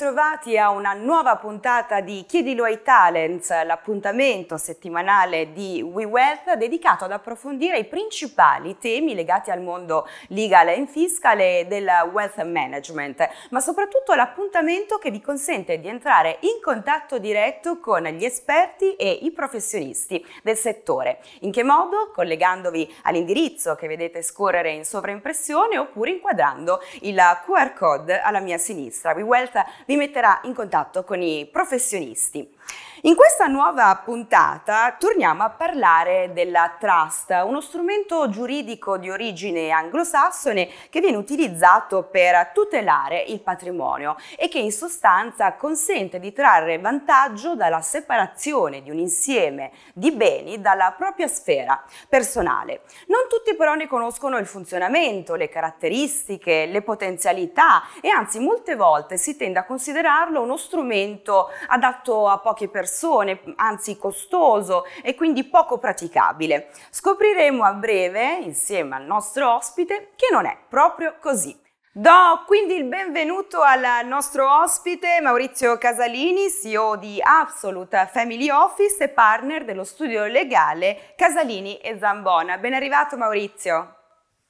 ritrovati a una nuova puntata di Chiedilo ai Talents, l'appuntamento settimanale di WeWealth dedicato ad approfondire i principali temi legati al mondo legal and fiscale e del wealth management, ma soprattutto l'appuntamento che vi consente di entrare in contatto diretto con gli esperti e i professionisti del settore. In che modo? Collegandovi all'indirizzo che vedete scorrere in sovraimpressione oppure inquadrando il QR code alla mia sinistra. WeWealth vi metterà in contatto con i professionisti. In questa nuova puntata torniamo a parlare della trust, uno strumento giuridico di origine anglosassone che viene utilizzato per tutelare il patrimonio e che in sostanza consente di trarre vantaggio dalla separazione di un insieme di beni dalla propria sfera personale. Non tutti però ne conoscono il funzionamento, le caratteristiche, le potenzialità e anzi molte volte si tende a considerare considerarlo uno strumento adatto a poche persone, anzi costoso e quindi poco praticabile. Scopriremo a breve, insieme al nostro ospite, che non è proprio così. Do quindi il benvenuto al nostro ospite Maurizio Casalini, CEO di Absolute Family Office e partner dello studio legale Casalini e Zambona. Ben arrivato Maurizio.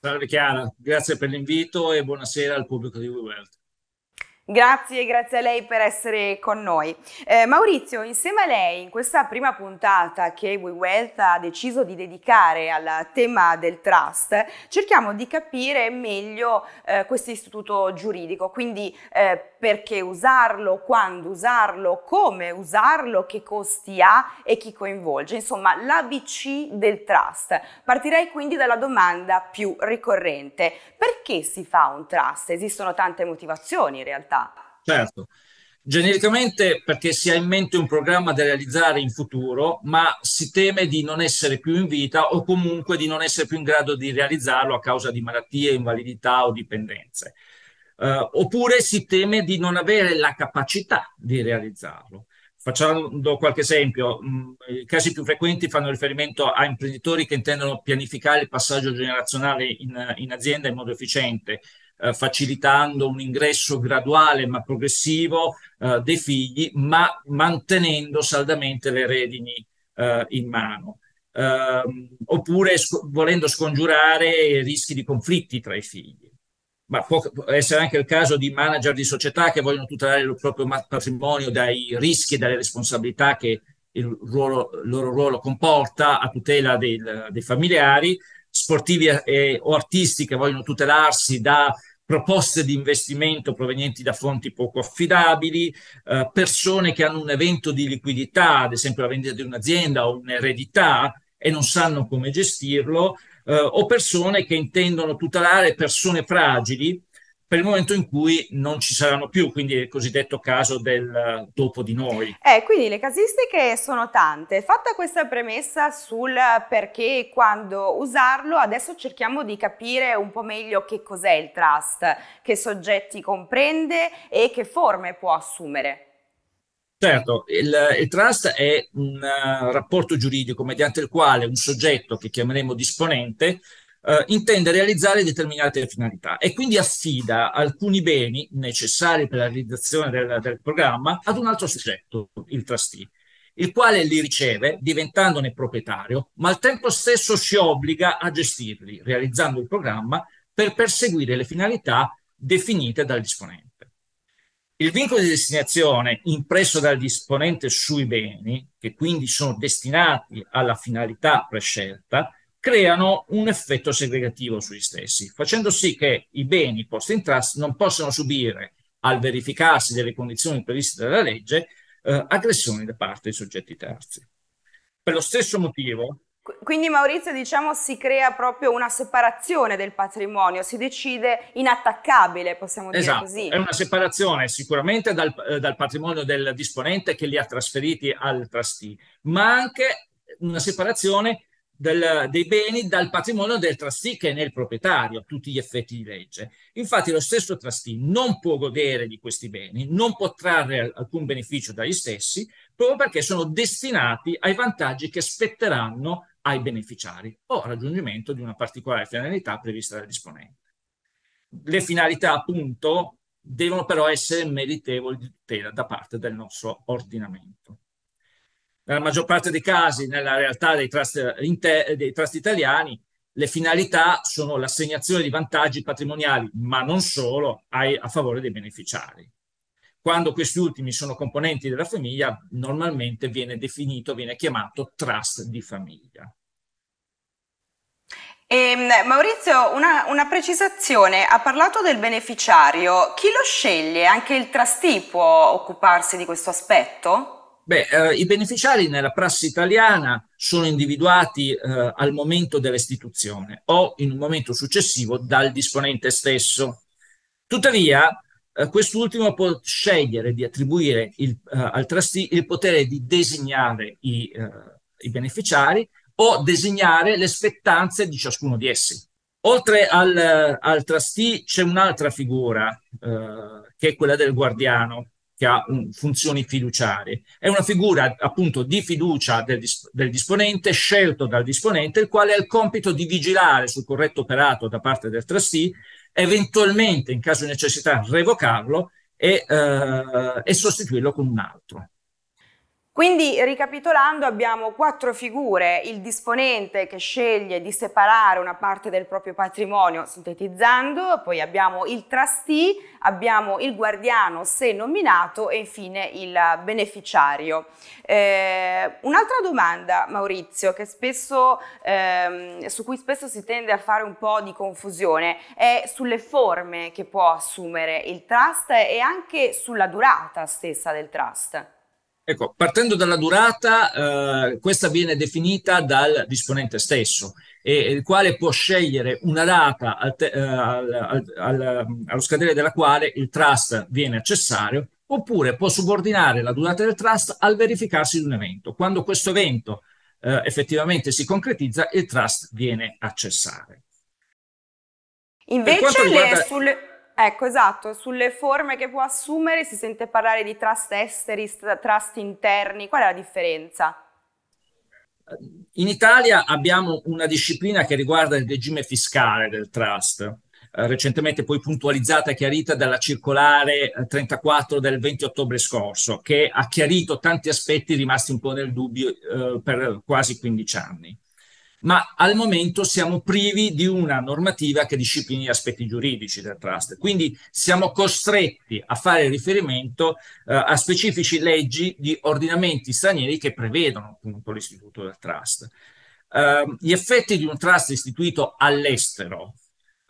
Salve Chiara, grazie per l'invito e buonasera al pubblico di WeWealth. Grazie, grazie a lei per essere con noi. Eh, Maurizio, insieme a lei in questa prima puntata che WeWealth ha deciso di dedicare al tema del trust, cerchiamo di capire meglio eh, questo istituto giuridico, quindi eh, perché usarlo, quando usarlo, come usarlo, che costi ha e chi coinvolge, insomma l'ABC del trust. Partirei quindi dalla domanda più ricorrente, perché si fa un trust? Esistono tante motivazioni in realtà realtà. Certo. Genericamente perché si ha in mente un programma da realizzare in futuro, ma si teme di non essere più in vita o comunque di non essere più in grado di realizzarlo a causa di malattie, invalidità o dipendenze. Eh, oppure si teme di non avere la capacità di realizzarlo. Facendo qualche esempio, mm, i casi più frequenti fanno riferimento a imprenditori che intendono pianificare il passaggio generazionale in, in azienda in modo efficiente, eh, facilitando un ingresso graduale ma progressivo eh, dei figli, ma mantenendo saldamente le redini eh, in mano. Ehm, oppure sc- volendo scongiurare i rischi di conflitti tra i figli ma può essere anche il caso di manager di società che vogliono tutelare il proprio patrimonio dai rischi e dalle responsabilità che il, ruolo, il loro ruolo comporta a tutela del, dei familiari, sportivi e, o artisti che vogliono tutelarsi da proposte di investimento provenienti da fonti poco affidabili, eh, persone che hanno un evento di liquidità, ad esempio la vendita di un'azienda o un'eredità e non sanno come gestirlo, eh, o persone che intendono tutelare persone fragili per il momento in cui non ci saranno più, quindi il cosiddetto caso del eh, dopo di noi. Eh, quindi le casistiche sono tante. Fatta questa premessa sul perché e quando usarlo, adesso cerchiamo di capire un po' meglio che cos'è il trust, che soggetti comprende e che forme può assumere. Certo, il, il, trust è un uh, rapporto giuridico mediante il quale un soggetto che chiameremo disponente eh, intende realizzare determinate finalità e quindi affida alcuni beni necessari per la realizzazione del, del programma ad un altro soggetto, il trustee il quale li riceve diventandone proprietario, ma al tempo stesso si obbliga a gestirli, realizzando il programma per perseguire le finalità definite dal disponente. Il vincolo di destinazione impresso dal disponente sui beni, che quindi sono destinati alla finalità prescelta, creano un effetto segregativo sugli stessi, facendo sì che i beni posti in trust non possano subire, al verificarsi delle condizioni previste dalla legge, eh, aggressioni da parte di soggetti terzi. Per lo stesso motivo, quindi Maurizio, diciamo, si crea proprio una separazione del patrimonio, si decide inattaccabile, possiamo dire esatto, così. È una separazione sicuramente dal, eh, dal, patrimonio del disponente che li ha trasferiti al trustee, ma anche una separazione del, dei beni dal patrimonio del trustee che ne è il proprietario a tutti gli effetti di legge. Infatti lo stesso trustee non può godere di questi beni, non può trarre alcun beneficio dagli stessi, proprio perché sono destinati ai vantaggi che spetteranno ai beneficiari o al raggiungimento di una particolare finalità prevista dal disponente. Le finalità appunto devono però essere meritevoli di tutela da parte del nostro ordinamento nella maggior parte dei casi, nella realtà dei trust, inter, dei trust italiani, le finalità sono l'assegnazione di vantaggi patrimoniali, ma non solo, ai, a favore dei beneficiari. Quando questi ultimi sono componenti della famiglia, normalmente viene definito, viene chiamato trust di famiglia. E, ehm, Maurizio, una, una, precisazione, ha parlato del beneficiario, chi lo sceglie? Anche il trustee può occuparsi di questo aspetto? Beh, eh, i beneficiari nella prassi italiana sono individuati eh, al momento dell'istituzione o in un momento successivo dal disponente stesso. Tuttavia, eh, quest'ultimo può scegliere di attribuire il, eh, al trustee il potere di designare i, eh, i beneficiari o designare le spettanze di ciascuno di essi. Oltre al, eh, al trustee c'è un'altra figura, che è quella del guardiano, che ha un, mm, funzioni fiduciarie. È una figura appunto di fiducia del, del, disponente, scelto dal disponente, il quale ha il compito di vigilare sul corretto operato da parte del trustee, eventualmente in caso di necessità revocarlo e, eh, e sostituirlo con un altro. Quindi ricapitolando abbiamo quattro figure, il disponente che sceglie di separare una parte del proprio patrimonio sintetizzando, poi abbiamo il trustee, abbiamo il guardiano se nominato e infine il beneficiario. Eh, un'altra domanda Maurizio spesso, ehm, su cui spesso si tende a fare un po' di confusione è sulle forme che può assumere il trust e anche sulla durata stessa del trust. Ecco, partendo dalla durata, eh, questa viene definita dal disponente stesso, e, il quale può scegliere una data al te, eh, al, al, allo scadere della quale il trust viene accessario, oppure può subordinare la durata del trust al verificarsi di un evento. Quando questo evento eh, effettivamente si concretizza, il trust viene accessario. Invece riguarda... le, sulle, Ecco, esatto, sulle forme che può assumere si sente parlare di trust esteri, trust interni, qual è la differenza? In Italia abbiamo una disciplina che riguarda il regime fiscale del trust, eh, recentemente poi puntualizzata e chiarita dalla circolare 34 eh, del 20 ottobre scorso, che ha chiarito tanti aspetti rimasti un po' nel dubbio eh, per quasi 15 anni ma al momento siamo privi di una normativa che disciplini gli aspetti giuridici del trust. Quindi siamo costretti a fare riferimento eh, a specifici leggi di ordinamenti stranieri che prevedono appunto l'istituto del trust. Eh, gli effetti di un trust istituito all'estero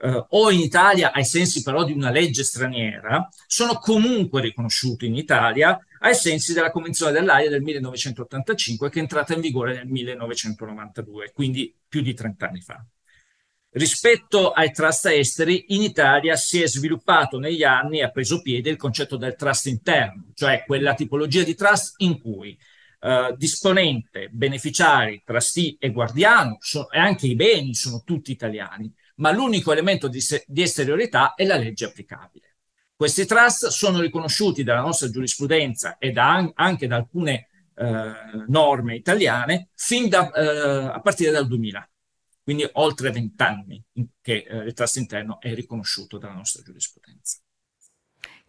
eh, o in Italia ai sensi però di una legge straniera sono comunque riconosciuti in Italia ai sensi della Convenzione dell'AIA del 1985 che è entrata in vigore nel 1992, quindi più di 30 anni fa. Rispetto ai trust esteri, in Italia si è sviluppato negli anni e ha preso piede il concetto del trust interno, cioè quella tipologia di trust in cui eh, disponente, beneficiari, trustee e guardiano so, e anche i beni sono tutti italiani, ma l'unico elemento di, di esteriorità è la legge applicabile. Questi trust sono riconosciuti dalla nostra giurisprudenza e da, anche da alcune eh, norme italiane fin da, eh, a partire dal 2000, quindi oltre vent'anni che eh, il trust interno è riconosciuto dalla nostra giurisprudenza.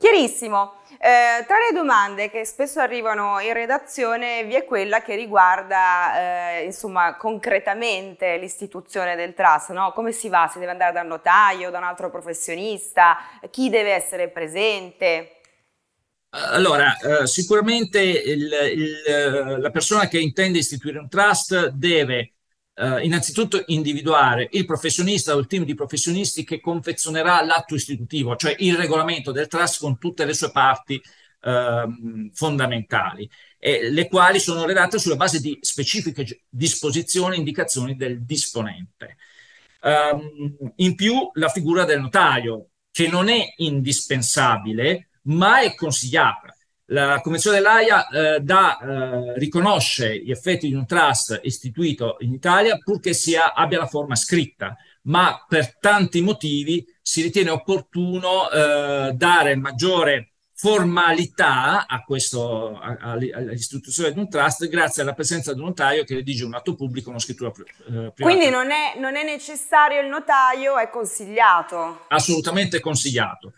Chiarissimo. Eh, tra le domande che spesso arrivano in redazione vi è quella che riguarda eh, insomma, concretamente l'istituzione del trust, no? come si va, si deve andare dal notaio, da un altro professionista, chi deve essere presente? Allora, eh, sicuramente il, il, eh, la persona che intende istituire un trust deve eh, innanzitutto individuare il professionista o il team di professionisti che confezionerà l'atto istitutivo, cioè il regolamento del trust con tutte le sue parti eh, fondamentali, eh, le quali sono redatte sulla base di specifiche disposizioni e indicazioni del disponente. Ehm, in più la figura del notaio, che non è indispensabile, ma è consigliata la Convenzione dell'AIA eh, da, eh, riconosce gli effetti di un trust istituito in Italia purché sia, abbia la forma scritta, ma per tanti motivi si ritiene opportuno eh, dare maggiore formalità a questo, a, a, all'istituzione di un trust grazie alla presenza di un notaio che redige un atto pubblico, una scrittura pri- eh, privata. Quindi non è, non è, necessario il notaio, è consigliato? Assolutamente consigliato.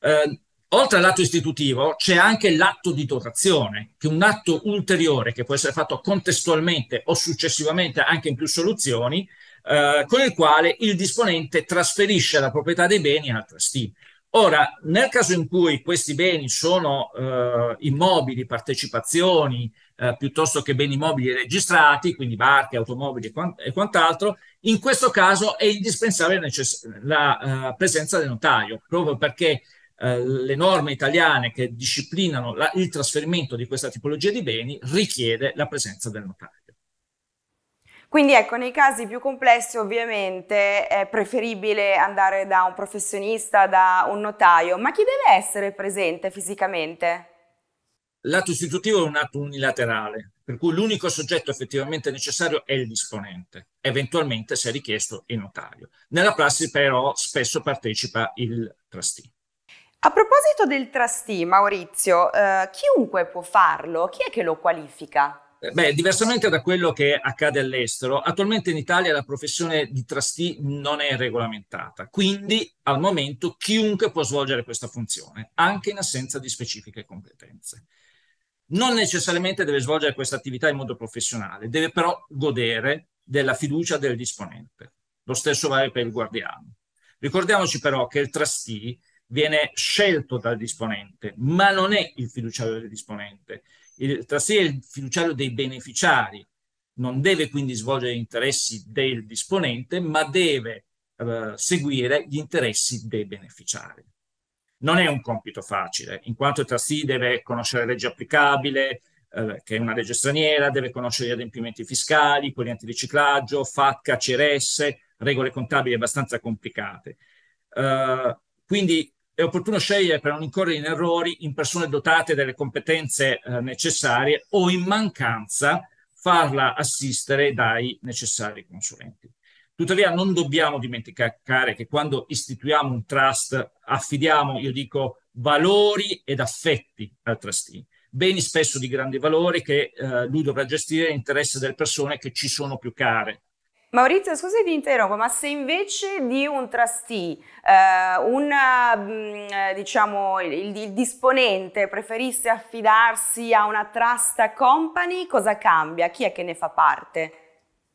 Eh, Oltre all'atto istitutivo c'è anche l'atto di dotazione, che è un atto ulteriore che può essere fatto contestualmente o successivamente anche in più soluzioni, eh, con il quale il disponente trasferisce la proprietà dei beni a altresì. Ora, nel caso in cui questi beni sono eh, immobili, partecipazioni, eh, piuttosto che beni mobili registrati, quindi barche, automobili e, quant'altro, in questo caso è indispensabile necess- la eh, presenza del notaio, proprio perché eh, le norme italiane che disciplinano la, il trasferimento di questa tipologia di beni richiede la presenza del notario. Quindi ecco, nei casi più complessi ovviamente è preferibile andare da un professionista, da un notaio, ma chi deve essere presente fisicamente? L'atto istitutivo è un atto unilaterale, per cui l'unico soggetto effettivamente necessario è il disponente, eventualmente se richiesto il notario. Nella prassi però spesso partecipa il trustee. A proposito del trustee, Maurizio, eh, chiunque può farlo, chi è che lo qualifica? Eh, beh, diversamente da quello che accade all'estero, attualmente in Italia la professione di trustee non è regolamentata, quindi al momento chiunque può svolgere questa funzione, anche in assenza di specifiche competenze. Non necessariamente deve svolgere questa attività in modo professionale, deve però godere della fiducia del disponente. Lo stesso vale per il guardiano. Ricordiamoci però che il trustee viene scelto dal disponente, ma non è il fiduciario del disponente. Il, tra è il fiduciario dei beneficiari, non deve quindi svolgere gli interessi del disponente, ma deve eh, seguire gli interessi dei beneficiari. Non è un compito facile, in quanto il sì deve conoscere la legge applicabile, eh, che è una legge straniera, deve conoscere gli adempimenti fiscali, quelli antiriciclaggio, FATCA, CRS, regole contabili abbastanza complicate. Eh, quindi è opportuno scegliere per non incorrere in errori in persone dotate delle competenze eh, necessarie o in mancanza farla assistere dai necessari consulenti. Tuttavia non dobbiamo dimenticare che quando istituiamo un trust affidiamo, io dico, valori ed affetti al trustee, beni spesso di grande valore che eh, lui dovrà gestire in interesse delle persone che ci sono più care, Maurizio, scusa ti interrompo, ma se invece di un trustee, eh, una, mm, diciamo, il, il, disponente preferisse affidarsi a una trust company, cosa cambia? Chi è che ne fa parte?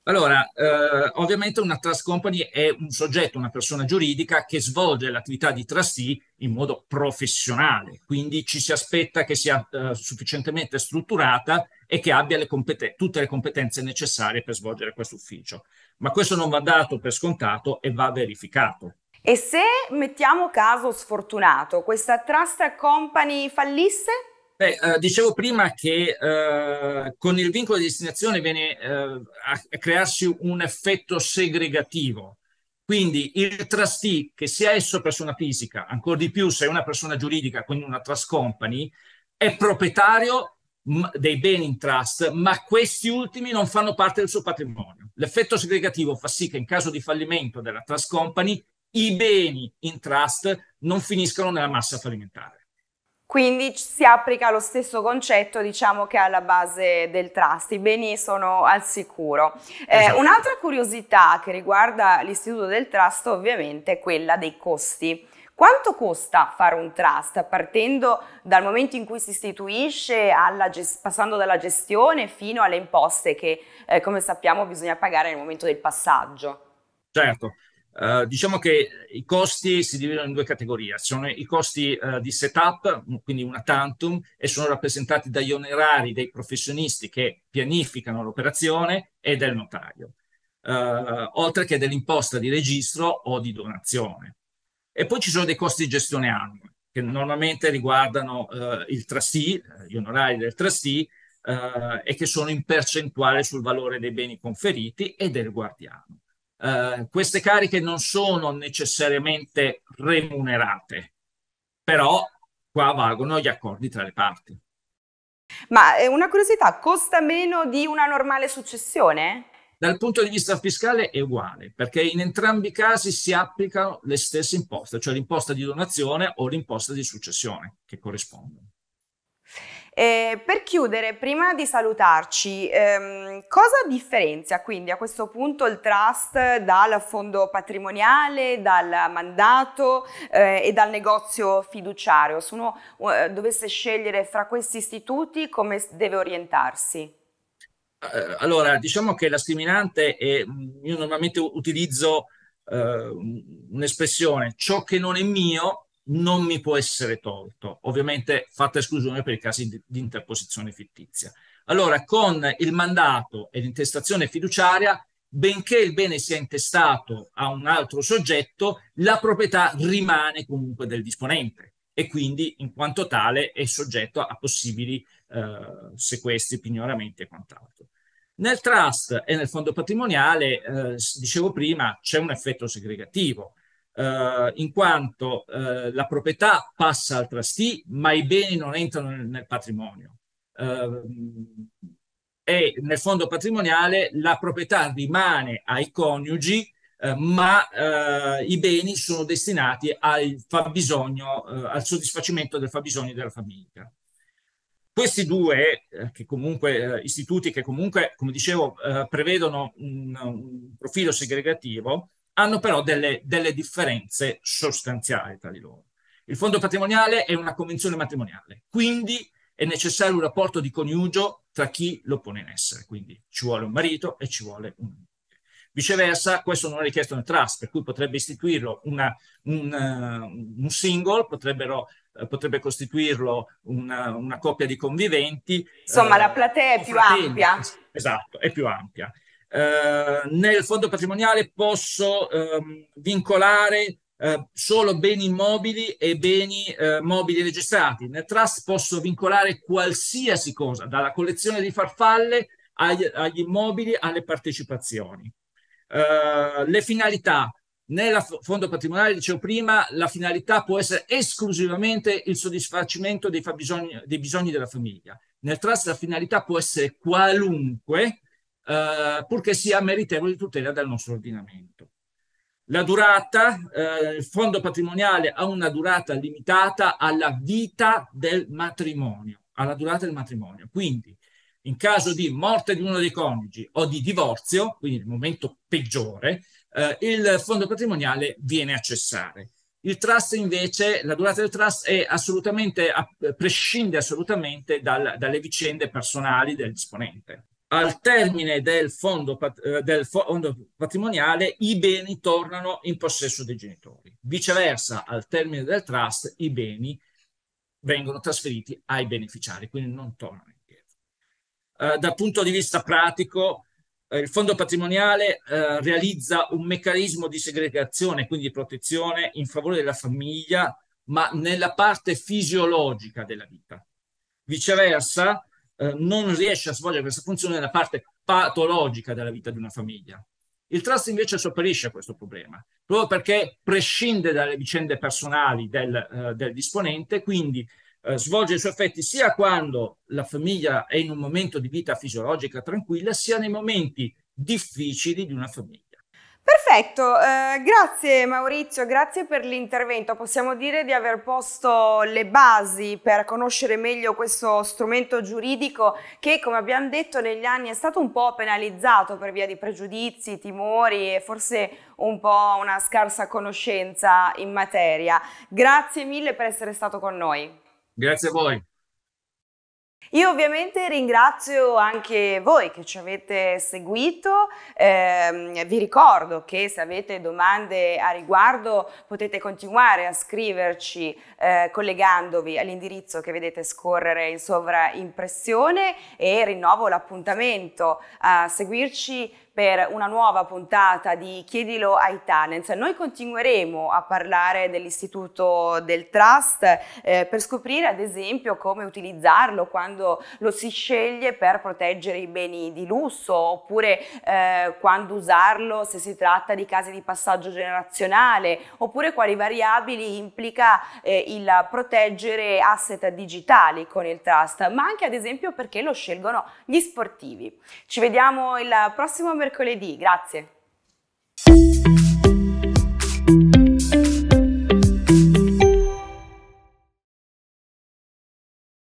Allora, eh, ovviamente una trust company è un soggetto, una persona giuridica che svolge l'attività di trustee in modo professionale, quindi ci si aspetta che sia eh, sufficientemente strutturata e che abbia le competen- tutte le competenze necessarie per svolgere questo ufficio ma questo non va dato per scontato e va verificato. E se, mettiamo caso sfortunato, questa Trust Company fallisse? Beh, eh, dicevo prima che eh, con il vincolo di destinazione viene eh, a crearsi un effetto segregativo. Quindi il trustee, che sia esso persona fisica, ancora di più se è una persona giuridica, quindi una trust company, è proprietario dei beni in trust, ma questi ultimi non fanno parte del suo patrimonio. L'effetto segregativo fa sì che in caso di fallimento della trust company i beni in trust non finiscano nella massa fallimentare. Quindi si applica lo stesso concetto, diciamo, che è alla base del trust, i beni sono al sicuro. Eh, esatto. Un'altra curiosità che riguarda l'istituto del trust ovviamente è quella dei costi. Quanto costa fare un trust partendo dal momento in cui si istituisce, gest- passando dalla gestione fino alle imposte che, eh, come sappiamo, bisogna pagare nel momento del passaggio? Certo, Uh, diciamo che i costi si dividono in due categorie, sono i costi uh, di setup, quindi una tantum, e sono rappresentati dagli onerari dei professionisti che pianificano l'operazione e del notario, uh, eh, oltre che dell'imposta di registro o di donazione. E poi ci sono dei costi di gestione annui, che normalmente riguardano eh, il trustee, eh, gli onorari del trustee, eh, e che sono in percentuale sul valore dei beni conferiti e del guardiano. Eh, queste cariche non sono necessariamente remunerate, però qua valgono gli accordi tra le parti. Ma eh, una curiosità, costa meno di una normale successione? Dal punto di vista fiscale è uguale, perché in entrambi i casi si applicano le stesse imposte, cioè l'imposta di donazione o l'imposta di successione che corrispondono. Eh, per chiudere, prima di salutarci, ehm, cosa differenzia quindi a questo punto il trust dal fondo patrimoniale, dal mandato eh, e dal negozio fiduciario? Se uno eh, dovesse scegliere fra questi istituti, come deve orientarsi? Eh, allora, diciamo che la scriminante è, mm, io normalmente utilizzo eh, un'espressione, ciò che non è mio non mi può essere tolto, ovviamente fatta esclusione per i casi di, di interposizione fittizia. Allora, con il mandato e l'intestazione fiduciaria, benché il bene sia intestato a un altro soggetto, la proprietà rimane comunque del disponente e quindi in quanto tale è soggetto a possibili eh, sequestri, pignoramenti e quant'altro. Nel trust e nel fondo patrimoniale, eh, dicevo prima, c'è un effetto segregativo, eh, in quanto eh, la proprietà passa al trustee, ma i beni non entrano nel, nel patrimonio. Ehm, e nel fondo patrimoniale la proprietà rimane ai coniugi eh, ma eh, i beni sono destinati al fabbisogno, eh, al soddisfacimento del fabbisogno della famiglia. Questi due eh, che comunque, istituti che comunque, come dicevo, prevedono un, un, profilo segregativo, hanno però delle, delle differenze sostanziali tra di loro. Il fondo patrimoniale è una convenzione matrimoniale, quindi è necessario un rapporto di coniugio tra chi lo pone in essere, quindi ci vuole un marito e ci vuole un Viceversa, questo non è richiesto nel trust, per cui potrebbe istituirlo una, un, eh, un, single, eh, potrebbe costituirlo una, una, coppia di conviventi. Insomma, eh, la platea è più fratelli. ampia. Esatto, è più ampia. Eh, nel fondo patrimoniale posso ehm, eh, vincolare solo beni immobili e beni eh, mobili registrati. Nel trust posso vincolare qualsiasi cosa, dalla collezione di farfalle agli, agli immobili alle partecipazioni. Eh, le finalità. Nel fondo patrimoniale, dicevo prima, la finalità può essere esclusivamente il soddisfacimento dei, fabbisogni, dei bisogni della famiglia. Nel trust la finalità può essere qualunque, eh, purché sia meritevole di tutela dal nostro ordinamento. La durata, eh, il fondo patrimoniale ha una durata limitata alla vita del matrimonio, alla durata del matrimonio. Quindi in caso di morte di uno dei coniugi o di divorzio, quindi il momento peggiore, eh, il fondo patrimoniale viene a cessare. Il trust invece, la durata del trust è assolutamente, prescinde assolutamente dal, dalle vicende personali del disponente. Al termine del fondo, eh, del fondo patrimoniale i beni tornano in possesso dei genitori. Viceversa, al termine del trust i beni vengono trasferiti ai beneficiari, quindi non tornano eh, dal punto di vista pratico, eh, il fondo patrimoniale eh, realizza un meccanismo di segregazione, quindi di protezione in favore della famiglia, ma nella parte fisiologica della vita. Viceversa, eh, non riesce a svolgere questa funzione nella parte patologica della vita di una famiglia. Il trust invece sopperisce a questo problema, proprio perché prescinde dalle vicende personali del, eh, del disponente, quindi eh, svolge i suoi effetti sia quando la famiglia è in un momento di vita fisiologica tranquilla, sia nei momenti difficili di una famiglia. Perfetto, eh, grazie Maurizio, grazie per l'intervento. Possiamo dire di aver posto le basi per conoscere meglio questo strumento giuridico che, come abbiamo detto, negli anni è stato un po' penalizzato per via di pregiudizi, timori e forse un po' una scarsa conoscenza in materia. Grazie mille per essere stato con noi. Grazie a voi. Io ovviamente ringrazio anche voi che ci avete seguito, eh, vi ricordo che se avete domande a riguardo potete continuare a scriverci eh, collegandovi all'indirizzo che vedete scorrere in sovraimpressione e rinnovo l'appuntamento a seguirci per una nuova puntata di Chiedilo ai Talents. Noi continueremo a parlare dell'istituto del Trust eh, per scoprire ad esempio come utilizzarlo quando lo si sceglie per proteggere i beni di lusso oppure eh, quando usarlo se si tratta di casi di passaggio generazionale oppure quali variabili implica eh, il proteggere asset digitali con il Trust ma anche ad esempio perché lo scelgono gli sportivi. Ci vediamo il prossimo mercoledì mercoledì, grazie.